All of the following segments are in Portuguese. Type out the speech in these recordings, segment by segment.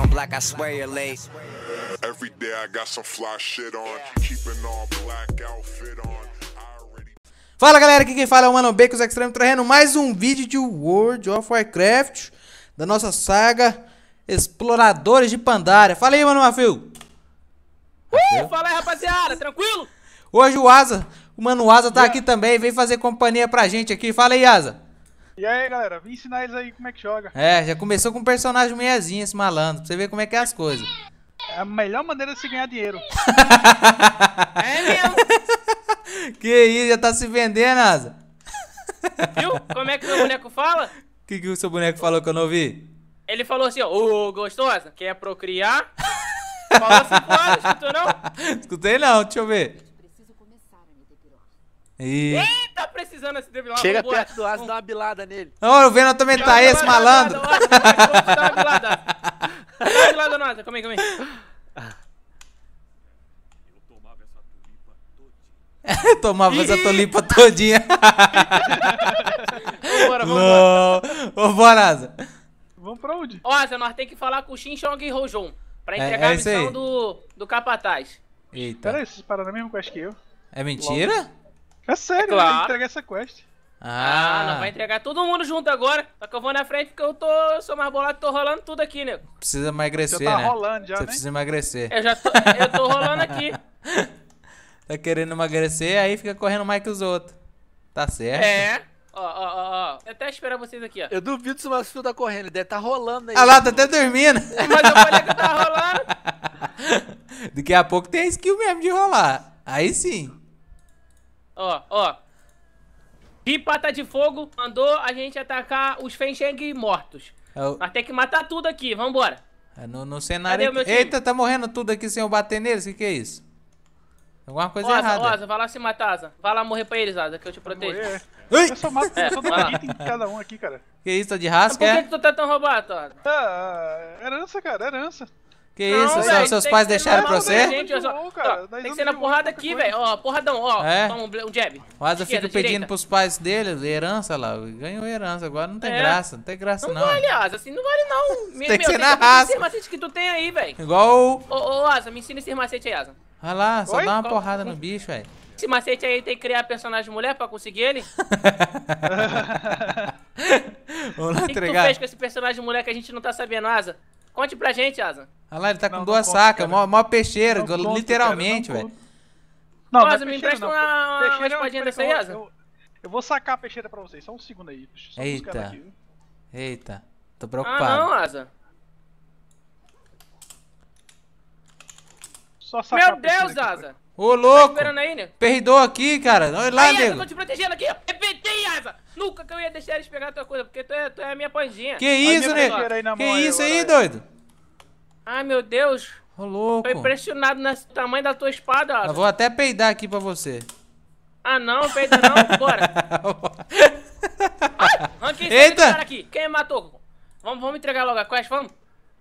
on black, I swear you're late. Every day I got some fly shit on, keeping all black outfit on. Fala galera, aqui quem fala é o Mano Bacos Extremo trazendo mais um vídeo de World of Warcraft da nossa saga Exploradores de Pandaria. Fala aí, Mano Mafio! Uh, fala aí, rapaziada, tranquilo? Hoje o Asa, o Mano Asa tá yeah. aqui também, vem fazer companhia pra gente aqui. Fala aí, Asa! E aí, galera, vim ensinar eles aí como é que joga. É, já começou com um personagem meiazinho, esse malandro, pra você ver como é que é as coisas. É a melhor maneira de se ganhar dinheiro. é mesmo? Que isso, já tá se vendendo, Asa. Viu? Como é que o seu boneco fala? O que, que o seu boneco falou que eu não ouvi? Ele falou assim, ó, ô oh, gostosa, quer procriar? falou assim, claro, escutou não? Escutei não, deixa eu ver. Preciso começar a me depilar precisando assim, Chega perto do aço dá uma bilada nele. Ó, oh, o Venom também tá, esse malandro. Dá uma bilada. Dá uma bilada no asa, aí, Tomava essa tolipa todinha. vambora, vambora. Vambora, Asa. Vamos pra onde? Ó, Asa, nós temos que falar com o Shin Chong Rojong pra é, entregar é, é a missão do, do capataz. Eita. Peraí, vocês pararam mesmo com acho que eu. É mentira? Logo. É sério, é né? claro. vai entregar essa quest. Ah. ah, não vai entregar todo mundo junto agora. Só que eu vou na frente porque eu tô. sou mais bolado, tô rolando tudo aqui, nego. Precisa emagrecer. Você tá né? rolando já. Você né? precisa emagrecer. Eu já tô, eu tô rolando aqui. tá querendo emagrecer, aí fica correndo mais que os outros. Tá certo. É. Ó, ó, ó, ó. Eu até esperar vocês aqui, ó. Eu duvido se o Márcio tá correndo, ele deve tá rolando aí. Ah lá, tá até dormindo. Mas eu falei que tá rolando. Daqui a pouco tem a skill mesmo de rolar. Aí sim ó, ó. pipata tá de fogo, mandou a gente atacar os Fensheng mortos. Eu... É tem que matar tudo aqui, vambora. É no, no cenário. Cadê, Eita, tá morrendo tudo aqui sem eu bater neles? O que, que é isso? Alguma coisa Oza, errada. Oza, vai lá se matar, Asa. Vai lá morrer pra eles, Asa, que eu te protejo. Eu só mato, é, só item cada um aqui, cara. Que isso, tá de rasca, Por é? que, é? que tu tá tão roubado, Asa? Ah, herança, cara, herança. Que isso? véio, seus pais deixaram pra você? tem que ser na porrada aqui, velho. Ó, porradão, ó. É? Toma um jab. O Asa fica pedindo pros pais dele herança lá. Ganhou herança, agora não tem é. graça. Não tem graça, não. Não vale, Asa. Assim não vale, não. tem que ser na raça. Esse macete que tu tem aí, velho. Igual o... Ô, Asa, me ensina esse macete aí, Asa. Olha lá, só Oi? dá uma porrada no bicho, velho. Esse macete aí tem que criar personagem mulher pra conseguir ele? Vamos lá, entregar. O que, que tu tá fez com esse personagem mulher que a gente não tá sabendo, Asa? Conte pra gente, Asa. Olha lá, ele tá não, com duas sacas, mó, mó peixeiro, conto, literalmente, velho. Não, Asa, me empresta uma, uma, é uma espadinha dessa aí, é Asa. Eu, eu, vou sacar a peixeira pra vocês, só um segundo aí. Só Eita. Aqui. Eita, tô preocupado. Ah, não, Asa. Só sacar Meu Deus, Asa. Ô, louco. Tá aí, né? Perdeu aqui, cara. Olha lá, aí, nego. Eu tô te protegendo aqui, ó. É Ava! Nunca que eu ia deixar eles pegar a tua coisa, porque tu é, tu é a minha pandinha. Que isso, né? Que isso aí, doido? Ai, meu Deus. Ô, louco. Tô impressionado no tamanho da tua espada, Ava. Eu vou até peidar aqui pra você. Ah, não, peida não, bora. Ai, ranquei Eita! Esse cara aqui. Quem matou? Vamos, vamos entregar logo a quest, vamos?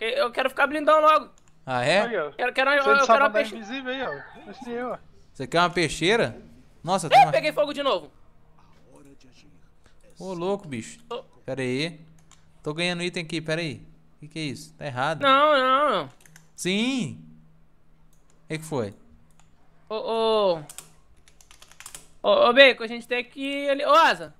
Eu quero ficar blindão logo. Ah, é? Quero, quero, eu, quero uma tá peixeira. Aí, é ó. Você quer uma peixeira? Nossa, Ih, uma... peguei fogo de novo. Ô, oh, louco, bicho. Oh. Pera aí. Tô ganhando item aqui, pera aí. O que, que é isso? Tá errado. Não, não, não. Sim. O que, que foi? Ô, ô. Ô, ô, Bacon, a gente tem que... Ali... Ô, Asa.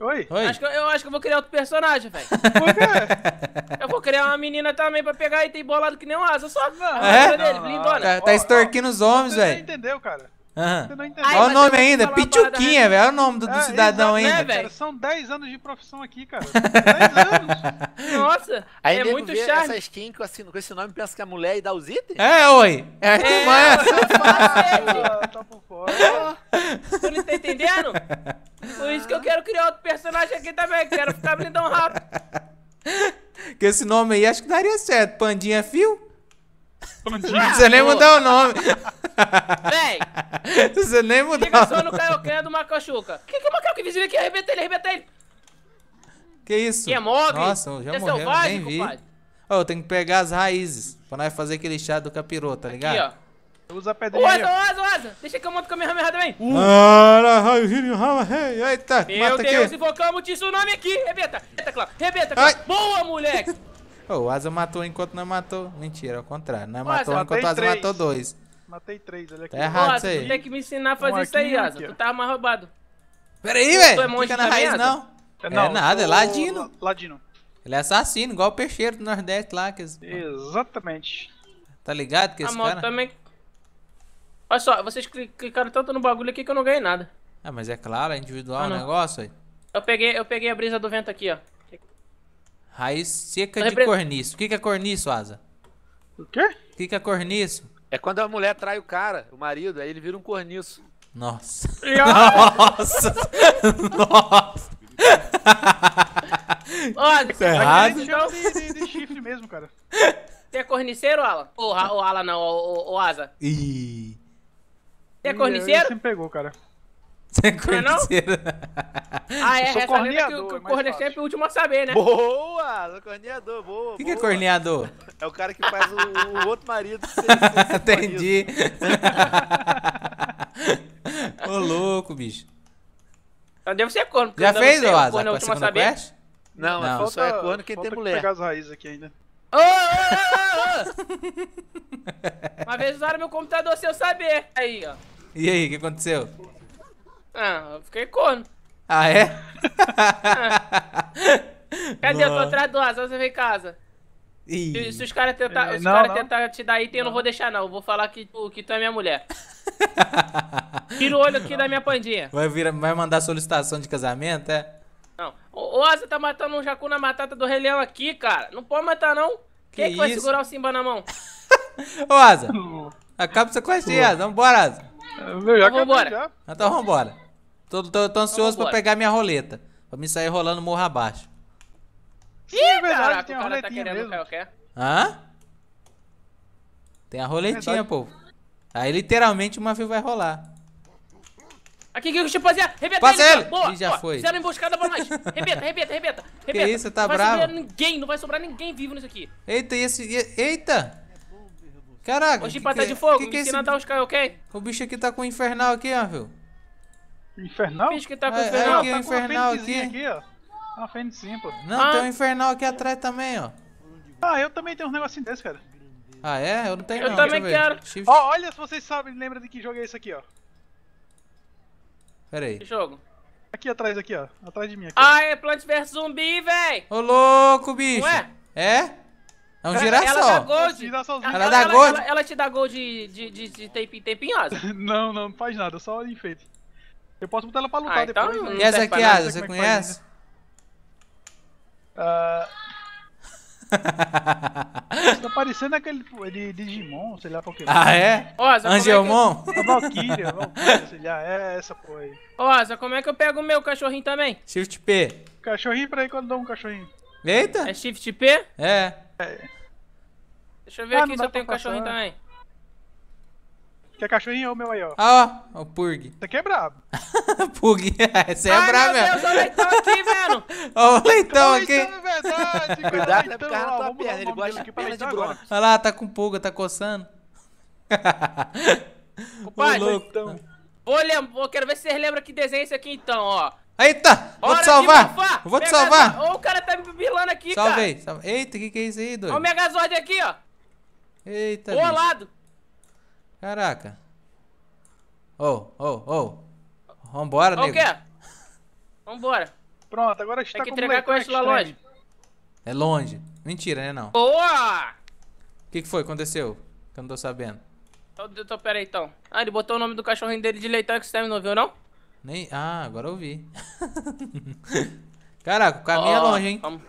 Oi. Oi. Acho que eu, eu, acho que eu vou criar outro personagem, velho. Por quê? Eu vou criar uma menina também pra pegar item bolado que nem o asa. Só é? a é? dele, blindona. Tá, tá extorquindo os homens, velho. Você entendeu, cara. Uhum. Olha o nome ainda, Pichuquinha, velho. Olha o nome do, do é, cidadão exato, ainda. Né, cara, são 10 anos de profissão aqui, cara. 10 anos. Nossa, Aí é muito chato. essa skin com, assim, com esse nome pensa que é mulher e dá os itens? É, oi. É, é mas... É. Tá, tá por fora. Tu não tá entendendo? Por isso que eu quero criar outro personagem aqui também. Quero ficar blindão rápido. Que esse nome aí acho que daria certo. Pandinha Fio? Pandinha Você nem mudar o nome. Véi! Você nem mudou. Fica só no Kaioken do Macachuca. Que que é o Macachuca invisível aqui? Arrebenta ele, arrebenta ele! Que isso? Que é móvel? Nossa, eu já que é morreu, selvagem, nem vi. Oh, eu tenho que pegar as raízes pra nós fazer aquele chá do capiroto, tá ligado? Aqui, ó. Usa a pedrinha. Oasa, oasa, oasa! Deixa que eu monto com a minha ramerra também. Uh. Eita, Meu mata Deus, aqui. invocamos o tsunami aqui. Rebenta, rebenta, Clá. Rebenta, Clá. Boa, moleque! Oh, o Asa matou enquanto não matou. Mentira, ao contrário. Não matou enquanto o Asa matou dois. Matei três, olha aqui. Tá errado Nossa, isso aí. Tu tem que me ensinar a fazer um isso aí, Asa. Tu tava tá mais roubado. Pera aí, velho. É, é não fica na raiz, não. É, não, é nada, é ladino. Ladino. Ele é assassino, igual o peixeiro do Nordeste lá. Que Exatamente. Tá ligado que esse moto cara... também... Olha só, vocês clicaram tanto no bagulho aqui que eu não ganhei nada. Ah, mas é claro, é individual ah, o negócio aí. Eu peguei, eu peguei a brisa do vento aqui, ó. Raiz seca eu de repre... É corniço. O que, que é corniço, Asa? O quê? O que, que é corniço? É quando a mulher trai o cara, o marido, aí ele vira um corniço. Nossa. Nossa! Nossa! Olha, Isso é errado? De, de, né, de chifre mesmo, cara. Você é corniceiro, Alan? Ou, ou Alan não, ou, ou Asa? Ih. Você é corniceiro? Você sempre pegou, cara. Sem é corneteiro. Ah, é, é corneador, que, o, que é sempre o é último a saber, né? Boa! corneador, boa. O que, que, é corneador? É o cara que faz o, o outro marido ser, ser Entendi. Marido. Ô, louco, bicho. Então devo ser corno. Já fez, sei, o Asa, corno é o último a saber? Quest? Não, não. Falta, só é corno quem tem mulher. Vou pegar as raízes aqui ainda. ô, ô, ô! Uma vez usaram meu computador sem eu saber. Aí, ó. E aí, o que aconteceu? Ah, eu fiquei corno. Ah, é? Cadê tô a tua tradução? Você vem em casa. Se, se, os caras tentarem cara é, tentar te dar item, não. eu não vou deixar, não. Eu vou falar que tu, que tu é minha mulher. Tira o olho aqui não. da minha pandinha. Vai, vir, vai mandar solicitação de casamento, é? Não. O, o Asa tá matando um jacu na matata do Rei Leão aqui, cara. Não pode matar, não. Quem é que vai segurar o Simba na mão? Ô, Asa. Acaba essa coisa aí, Asa. Vambora, Asa. Meu, já então, acabou, já. Então vambora. Tô, tô, tô ansioso pra pegar minha roleta. Pra me sair rolando morro abaixo. Ih, é verdade, caraca, tem a tá roletinha tá querendo mesmo. o Hã? Tem a é roletinha, é povo. Aí literalmente uma fio vai rolar. Aqui, que rapaziada, rebenta Passa ele, ele. Boa, já boa. foi. Fizeram emboscada pra nós. Rebenta, rebenta, rebenta. Que rebenta. isso, tá não bravo. Não vai sobrar ninguém, não vai sobrar ninguém vivo nisso aqui. Eita, e esse... Eita! Caraca, o que, que, tá de é- fogo, que, que é esse... ok? O bicho aqui tá com o infernal aqui, ó, viu? Infernal? Bicho que tá com o é, infernal. É aqui, tá infernal aqui. aqui, ó. Tá uma fênixinha, pô. Não, ah. tem um infernal aqui atrás também, ó. Ah, eu também tenho um negocinho desse, cara. Ah, é? Eu não tenho Eu não, também quero. Ó, oh, olha se vocês sabem, lembra de que jogo é esse aqui, ó. Pera aí. Que jogo? Aqui atrás, aqui, ó. Atrás de mim, aqui. Ah, é Plants vs Zumbi, véi! Ô, louco, bicho! Não é? É? É um girassol. Ela dá gold. Ela, ela dá gold. Ela, ela, te dá gold de, de, de, de tempinhosa. não, não, não faz nada, só enfeite. Eu posso botar ela pra lutar ah, então depois. Então, essa aqui, Asa, você conhece? Ah. tá parecendo aquele de é Digimon, sei lá Pokémon. Ah, é? Ô, Asa, é Angelmon? É eu... Valkyria, Valkyria, sei lá, é essa porra aí. Ô, Asa, como é que eu pego o meu cachorrinho também? Shift P. Cachorrinho, peraí que quando dou um cachorrinho. Eita! É Shift P? É. é. Deixa eu ver ah, aqui se eu tenho um cachorrinho também. Que é cachorrinho o meu aí, ó. Ah, ó, o Purg. Você aqui é brabo. Purg, esse é brabo mesmo. Ai, meu Deus, o leitão aqui, velho. Olha o leitão aqui. É Cuidado, leitão, né? cara, ó, tua perna, ele gosta de perna de bronze. Olha lá, tá com pulga, tá coçando. Pai, então. Vou lembrar, quero ver se vocês lembram que desenho é esse aqui então, ó. Eita! Vou te salvar! Vou te salvar! Ô, o cara tá me bilando aqui, cara! Salvei, salvei. Eita, o que, que é isso aí, doido? Olha o Megazord aqui, ó! Eita! Bolado! Caraca. Ô, ô, ô. Vambora, nego. O quê? Vambora. Pronto, agora está Tem tá que entregar com isso lá longe. É longe. Mentira, né não? Boa! O que, que foi? Aconteceu? Que eu não tô sabendo. Então, tô pera aí, então. Ah, ele botou o nome do cachorrinho dele de Leitão Você não viu, não? Nem... Ah, agora eu vi. Caraca, o caminho oh, é longe, hein? Vamos.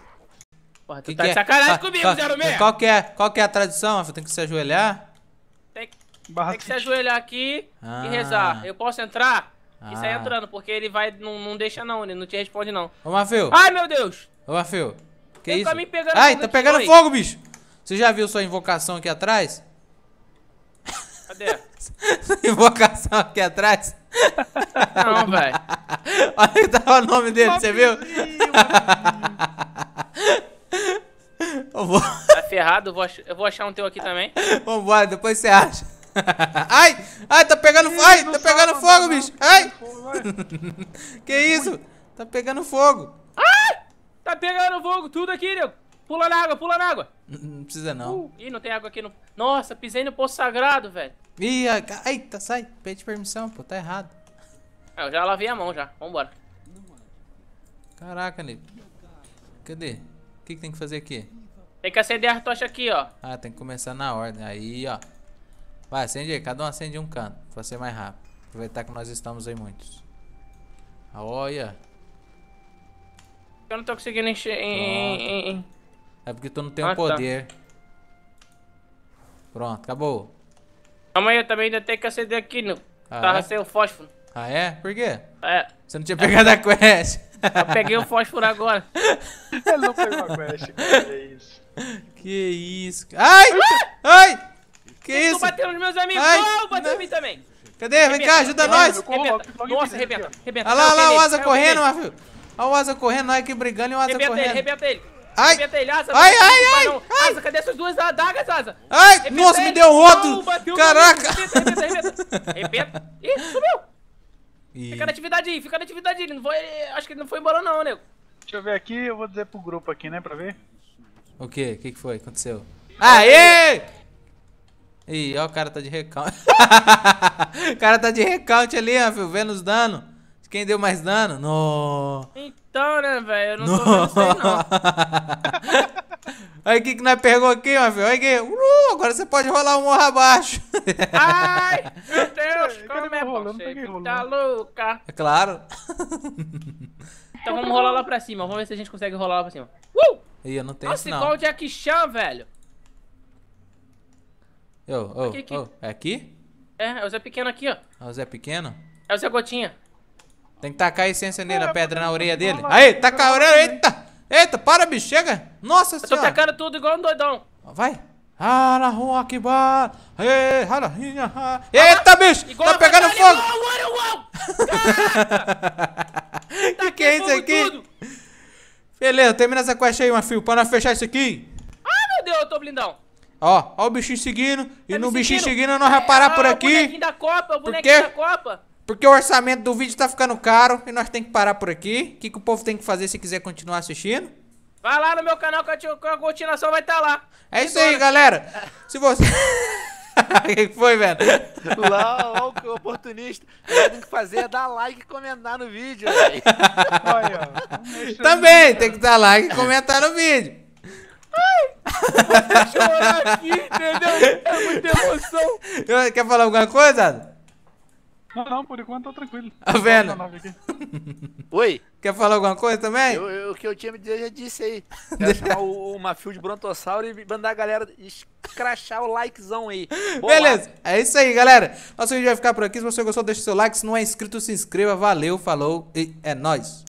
Porra, tu que tá que é? de sacanagem é? comigo, 06! Qual que, é, qual que é a tradição? Tem que se ajoelhar? Tem que... Barra tem que se ajoelhar aqui ah. e rezar. Ah. Eu posso entrar? Ah. E sair ah. entrando, porque ele vai. Não, não deixa, não, ele não te responde, não. Ô, Mafio. Ai, meu Deus! Ô, Mafio. Que tem isso? Tá Ai, tá pegando fogo, bicho! Você já viu sua invocação aqui atrás? Cadê? invocação aqui atrás? Não, velho. Olha que tava o nome dele, você viu? Eu vou... Tá ferrado, eu vou, ach... eu vou achar um teu aqui também. Vambora, depois você acha. ai! Ai, tá pegando fogo! Ai, tá pegando fogo, bicho! Ai! que isso? Tá pegando fogo! Ai! Tá pegando fogo tudo aqui, nego! Pula na água, pula na água! Não precisa não. Uh, ih, não tem água aqui no. Nossa, pisei no poço sagrado, velho. Ih, ai, sai. Pede permissão, pô, tá errado. Ah, eu já lavei a mão já. Vambora. Caraca, nego. Cadê? O que, que tem que fazer aqui? Tem que acender a tocha aqui, ó. Ah, tem que começar na ordem. Aí, ó. Vai, acende aí. Cada um acende um canto. Pra ser mais rápido. Aproveitar que nós estamos aí muitos. Olha. Eu não tô conseguindo encher. É porque tu não tem o um ah, tá. poder. Tá. Pronto, acabou. Calma aí, eu também ainda tenho que acender aqui, não. Ah, Tava é? sem o fósforo. Ah, é? Por quê? É. Você não tinha pegado é. a quest. Eu peguei o fósforo agora. Ele não pegou a quest, cara. É isso. Que isso. Ai! Ai! Que Vocês isso? Estão batendo nos meus amigos. Ai, não, bateu em mim também. Cadê? Vem rebenta. cá, ajuda não, nós. Rebenta. Nossa, rebenta. rebenta. Olha lá, olha lá o Asa correndo, meu filho. Olha o Asa correndo, nós aqui brigando e o Asa rebenta correndo. Rebenta ele, rebenta ele. Ai. Rebenta ele, Asa. Ai, ai, ai, ai, ai. Asa, cadê essas duas adagas, Asa? Ai, rebenta nossa, ele. me deu outro. Caraca. Rebenta, rebenta, rebenta. Ih, sumiu. Fica na atividade aí, fica na atividade aí. Não foi, acho que ele não foi embora não, nego. Deixa eu ver aqui, eu vou dizer pro grupo aqui, né, pra ver. O que? O que, que foi? Aconteceu? Aê! Ih, ó, o cara tá de recount. o cara tá de recount ali, ó, filho, vendo os danos. Quem deu mais dano? No. Então, né, velho? Eu não no. tô vendo isso aí, não. Olha o que que nós pegou aqui, ó, filho. Olha aqui. Uh, agora você pode rolar um morro abaixo. Ai, meu Deus, como é você? Tá louca. É claro. então vamos rolar lá pra cima. Vamos ver se a gente consegue rolar lá pra cima. Uh! Ih, eu não tenho Nossa, isso, não. igual o Jack Chan, velho. Eu, oh, aqui, aqui. Oh, é aqui? É, é o Zé Pequeno aqui, ó. É o Zé Pequeno? É o Zé Gotinha. Tem que tacar a essência nele, é, a pedra na orelha dele. Aí, taca a orelha, eita! Eita, para, bicho, chega! Nossa senhora! Eu tô tacando tudo igual um doidão. Vai! Ah, Allahu Akbar! Eita, bicho! Tá igual tá pegando fogo! O que, que é isso aqui? Tudo. Beleza, termina essa quest aí, meu filho, pra não fechar isso aqui. Ai, meu Deus, eu tô blindão. Ó, ó o bichinho seguindo. E tá no bichinho seguindo nós vamos parar por aqui. O da Copa, o bonequinho da Copa. Porque o orçamento do vídeo tá ficando caro e nós tem que parar por aqui. O que, que o povo tem que fazer se quiser continuar assistindo? Vai lá no meu canal que a continuação vai estar tá lá. É isso aí, galera. Se você... O que foi, velho? Lá, lá, o oportunista. tem que fazer é dar like e comentar no vídeo, velho. Também, tem que dar like e comentar no vídeo. Ai! chorar aqui, entendeu? É muita emoção. Quer falar alguma coisa? Não, não, por enquanto tô tranquilo. Tá vendo? Oi? Quer falar alguma coisa também? Eu, eu, o que eu tinha me dizer, já disse aí. Quero chamar o, o Mafio de Brontossauro e mandar a galera escrachar o likezão aí. Boa Beleza, lá. é isso aí, galera. Nosso vídeo vai ficar por aqui. Se você gostou, deixa o seu like. Se não é inscrito, se inscreva. Valeu, falou e é nóis.